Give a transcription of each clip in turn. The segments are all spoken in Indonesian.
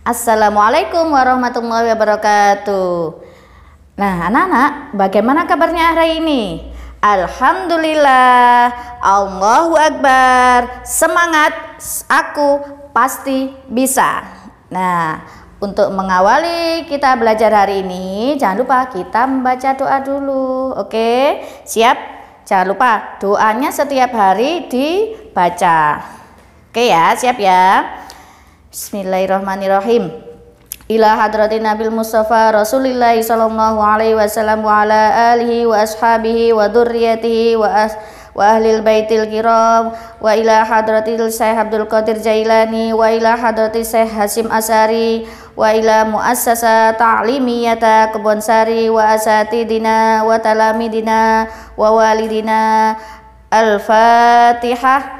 Assalamualaikum warahmatullahi wabarakatuh. Nah, anak-anak, bagaimana kabarnya hari ini? Alhamdulillah, Allahu Akbar, semangat, aku pasti bisa. Nah, untuk mengawali kita belajar hari ini, jangan lupa kita membaca doa dulu. Oke, siap? Jangan lupa doanya setiap hari dibaca. Oke ya, siap ya. Bismillahirrahmanirrahim. Ila hadratin Nabil Mustafa Rasulillah sallallahu alaihi wasallam wa ala alihi wa ashabihi wa dzurriyyatihi wa as wa ahlil baitil kiram wa ila hadratil Syekh Abdul Qadir Jailani wa ila hadratil Syekh Hasim Asari wa ila muassasa ta'limiyata Kebonsari wa asatidina wa talamidina wa walidina al-fatihah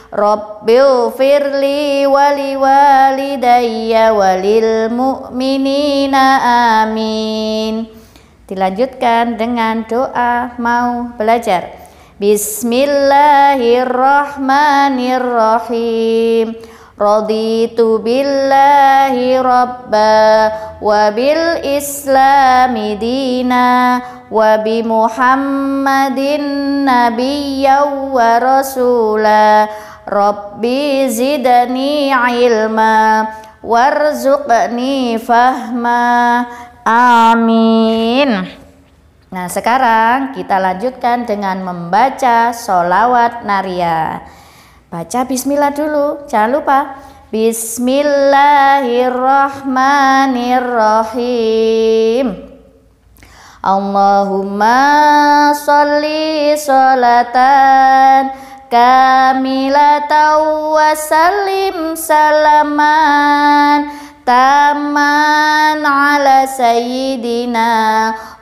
Rabbil firli wali walidayya walil mu'minina amin Dilanjutkan dengan doa mau belajar Bismillahirrahmanirrahim Raditu billahi rabba wa bil islami dina wa bi muhammadin nabiyya wa rasulah Rabbi zidni ilma warzuqni fahma amin Nah sekarang kita lanjutkan dengan membaca solawat naria Baca bismillah dulu, jangan lupa Bismillahirrahmanirrahim Allahumma salli salatan kamila tawasalim salim salaman taman ala sayyidina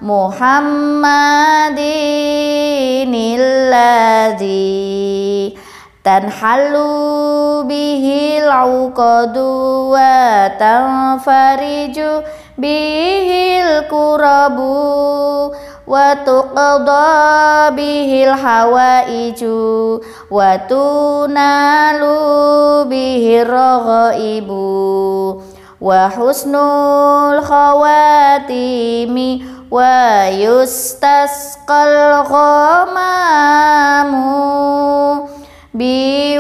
muhammadinilladzi dan halu bihi al-uqadu wa tanfariju bihi al-kurabu wa tuqda bihil hawa iju wa tunalu bihil ibu wa husnul khawatimi wa yustasqal ghamamu bi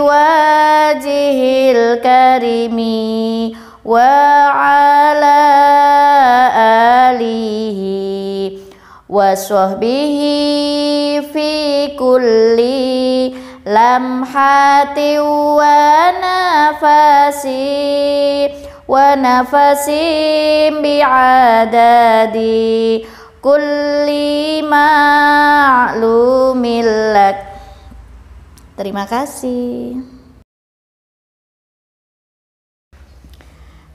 karimi wa وصحبه في كل لمحة ونفس ونفس بعدد كل kulli لك Terima kasih.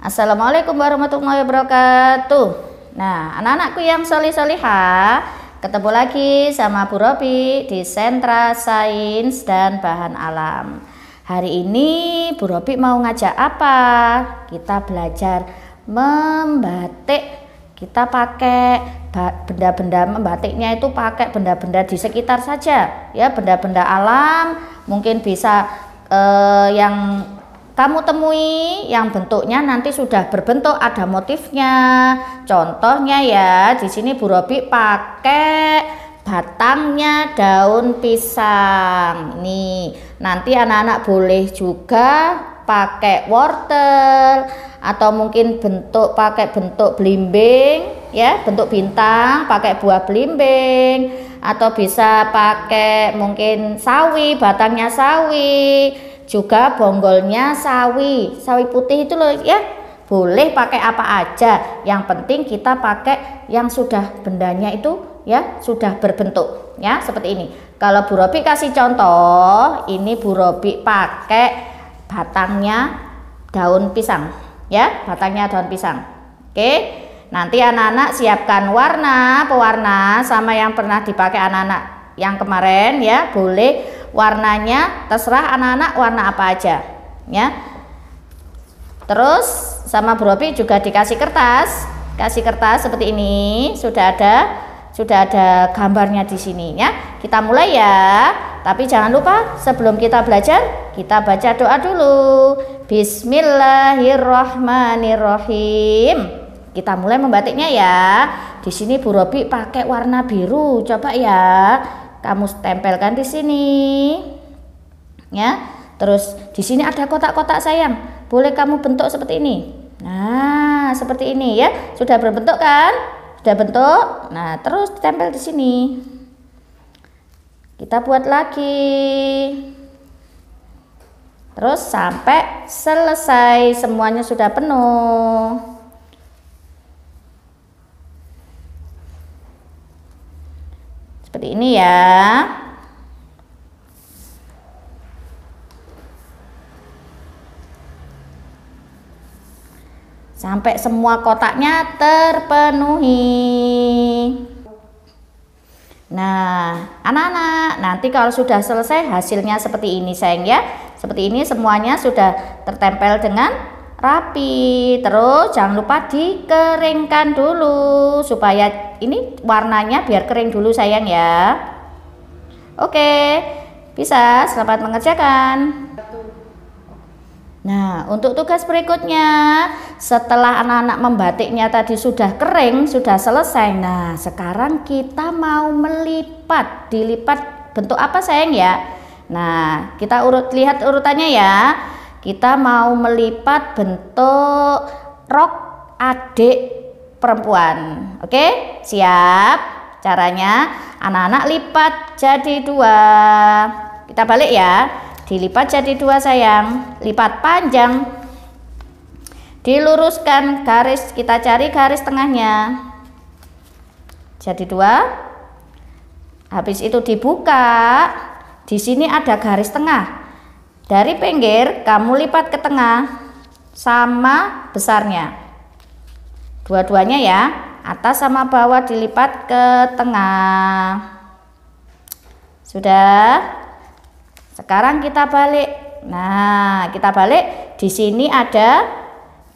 Assalamualaikum warahmatullahi wabarakatuh. Nah, anak-anakku yang soli soliha ketemu lagi sama Bu Robi di Sentra Sains dan Bahan Alam. Hari ini Bu Robi mau ngajak apa? Kita belajar membatik. Kita pakai benda-benda membatiknya itu pakai benda-benda di sekitar saja, ya benda-benda alam. Mungkin bisa eh, yang kamu temui yang bentuknya nanti sudah berbentuk ada motifnya. Contohnya ya, di sini Bu Robi pakai batangnya daun pisang. Nih, nanti anak-anak boleh juga pakai wortel atau mungkin bentuk pakai bentuk belimbing ya, bentuk bintang, pakai buah belimbing atau bisa pakai mungkin sawi, batangnya sawi juga bonggolnya sawi, sawi putih itu loh ya. Boleh pakai apa aja, yang penting kita pakai yang sudah bendanya itu ya sudah berbentuk ya seperti ini. Kalau Bu Robi kasih contoh, ini Bu Robi pakai batangnya daun pisang ya, batangnya daun pisang. Oke. Nanti anak-anak siapkan warna, pewarna sama yang pernah dipakai anak-anak yang kemarin ya boleh warnanya terserah anak-anak warna apa aja ya terus sama Bu juga dikasih kertas kasih kertas seperti ini sudah ada sudah ada gambarnya di sini ya kita mulai ya tapi jangan lupa sebelum kita belajar kita baca doa dulu Bismillahirrohmanirrohim kita mulai membatiknya ya. Di sini Bu Robi pakai warna biru. Coba ya kamu tempelkan di sini ya terus di sini ada kotak-kotak sayang boleh kamu bentuk seperti ini nah seperti ini ya sudah berbentuk kan sudah bentuk nah terus tempel di sini kita buat lagi terus sampai selesai semuanya sudah penuh Seperti ini ya. Sampai semua kotaknya terpenuhi. Nah, anak-anak, nanti kalau sudah selesai hasilnya seperti ini sayang ya. Seperti ini semuanya sudah tertempel dengan rapi. Terus jangan lupa dikeringkan dulu supaya ini warnanya biar kering dulu sayang ya. Oke, bisa selamat mengerjakan. Nah, untuk tugas berikutnya, setelah anak-anak membatiknya tadi sudah kering, sudah selesai. Nah, sekarang kita mau melipat. Dilipat bentuk apa sayang ya? Nah, kita urut lihat urutannya ya. Kita mau melipat bentuk rok adik perempuan. Oke, siap? Caranya anak-anak lipat jadi dua. Kita balik ya. Dilipat jadi dua sayang. Lipat panjang. Diluruskan garis. Kita cari garis tengahnya. Jadi dua. Habis itu dibuka. Di sini ada garis tengah. Dari pinggir kamu lipat ke tengah sama besarnya. Dua-duanya ya, atas sama bawah dilipat ke tengah. Sudah? Sekarang kita balik. Nah, kita balik di sini ada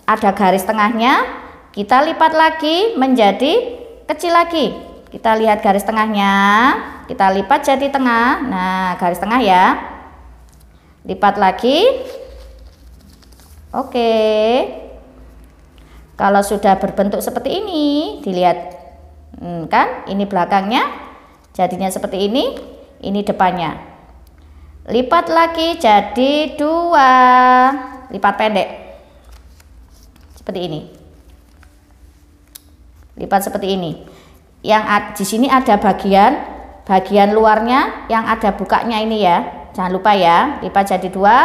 ada garis tengahnya. Kita lipat lagi menjadi kecil lagi. Kita lihat garis tengahnya, kita lipat jadi tengah. Nah, garis tengah ya lipat lagi oke kalau sudah berbentuk seperti ini dilihat hmm, kan ini belakangnya jadinya seperti ini ini depannya lipat lagi jadi dua lipat pendek seperti ini lipat seperti ini yang di sini ada bagian bagian luarnya yang ada bukanya ini ya Jangan lupa ya, lipat jadi dua.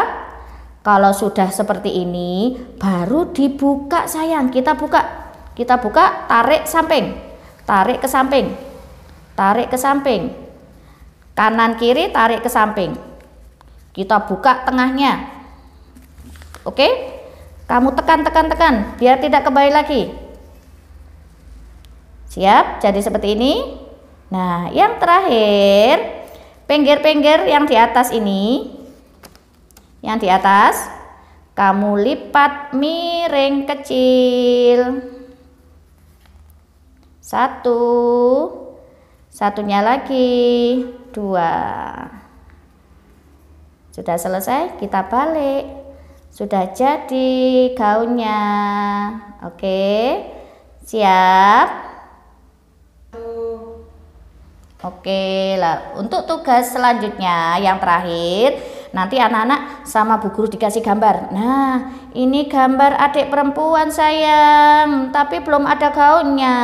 Kalau sudah seperti ini, baru dibuka sayang. Kita buka, kita buka, tarik samping, tarik ke samping, tarik ke samping, kanan kiri tarik ke samping. Kita buka tengahnya. Oke, kamu tekan, tekan, tekan, biar tidak kembali lagi. Siap, jadi seperti ini. Nah, yang terakhir Pengger-pengger yang di atas ini, yang di atas, kamu lipat miring kecil. Satu, satunya lagi, dua. Sudah selesai, kita balik. Sudah jadi gaunnya. Oke, siap. Oke lah untuk tugas selanjutnya yang terakhir nanti anak-anak sama bu guru dikasih gambar nah ini gambar adik perempuan sayang tapi belum ada gaunnya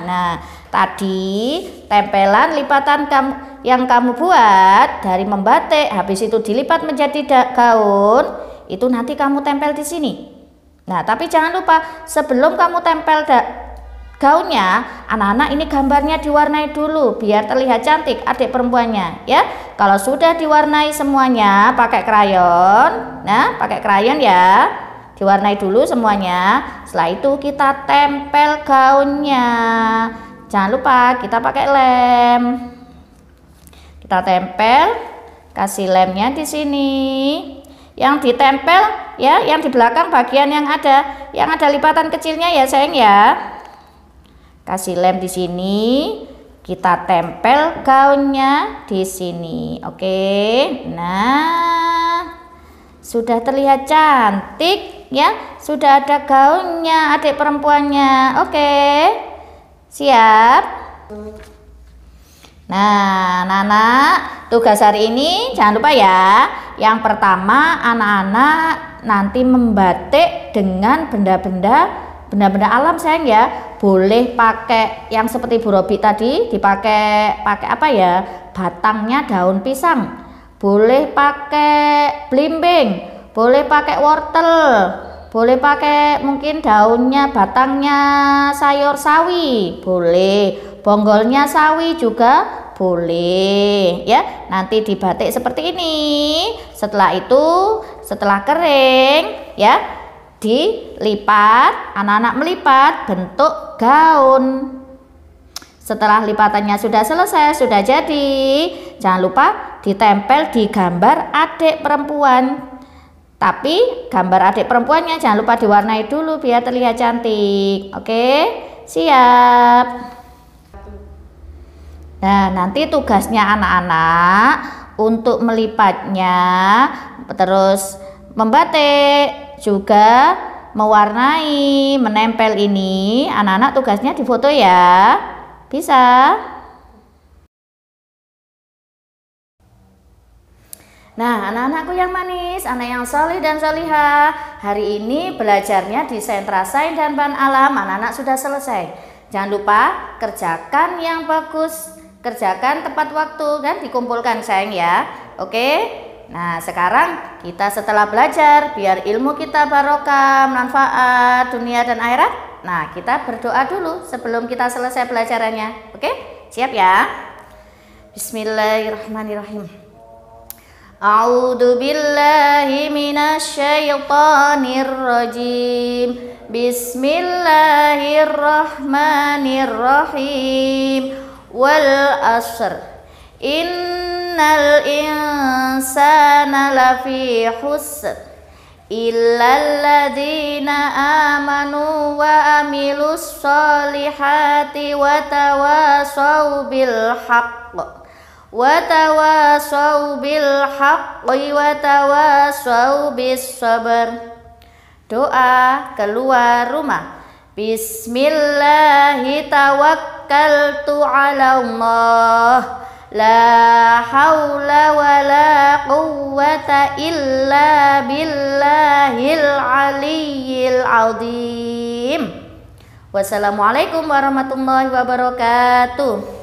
nah tadi tempelan lipatan kamu yang kamu buat dari membatik habis itu dilipat menjadi gaun itu nanti kamu tempel di sini nah tapi jangan lupa sebelum kamu tempel Gaunnya, anak-anak ini gambarnya diwarnai dulu biar terlihat cantik adik perempuannya ya. Kalau sudah diwarnai semuanya pakai krayon. Nah, pakai krayon ya. Diwarnai dulu semuanya. Setelah itu kita tempel gaunnya. Jangan lupa kita pakai lem. Kita tempel, kasih lemnya di sini. Yang ditempel ya, yang di belakang bagian yang ada, yang ada lipatan kecilnya ya sayang ya. Kasih lem di sini, kita tempel gaunnya di sini. Oke. Nah, sudah terlihat cantik ya. Sudah ada gaunnya adik perempuannya. Oke. Siap? Nah, Nana tugas hari ini jangan lupa ya. Yang pertama, anak-anak nanti membatik dengan benda-benda benda-benda alam sayang ya boleh pakai yang seperti Bu tadi dipakai pakai apa ya batangnya daun pisang boleh pakai belimbing, boleh pakai wortel boleh pakai mungkin daunnya batangnya sayur sawi boleh bonggolnya sawi juga boleh ya nanti dibatik seperti ini setelah itu setelah kering ya dilipat, anak-anak melipat bentuk gaun. Setelah lipatannya sudah selesai, sudah jadi. Jangan lupa ditempel di gambar adik perempuan. Tapi gambar adik perempuannya jangan lupa diwarnai dulu biar terlihat cantik. Oke, siap. Nah, nanti tugasnya anak-anak untuk melipatnya terus membatik juga mewarnai, menempel ini. Anak-anak tugasnya difoto ya. Bisa? Nah, anak-anakku yang manis, anak yang solih dan soliha, hari ini belajarnya di sentra sains dan bahan alam, anak-anak sudah selesai. Jangan lupa kerjakan yang bagus, kerjakan tepat waktu, kan dikumpulkan sayang ya. Oke, Nah, sekarang kita setelah belajar biar ilmu kita barokah, manfaat dunia dan akhirat. Nah, kita berdoa dulu sebelum kita selesai pelajarannya. Oke? Siap ya? Bismillahirrahmanirrahim. Audhu billahi minasyaitanirrojim Bismillahirrahmanirrahim. Wal asr. In innal insana lafi husn illalladzina amanu wa amilus solihati wa tawasaw bil haqq wa tawasaw bil haqqi wa tawasaw bis sabar. doa keluar rumah bismillahirrahmanirrahim tawakkaltu 'ala Allah لا حول ولا قوة إلا بالله العلي العظيم Wassalamualaikum warahmatullahi wabarakatuh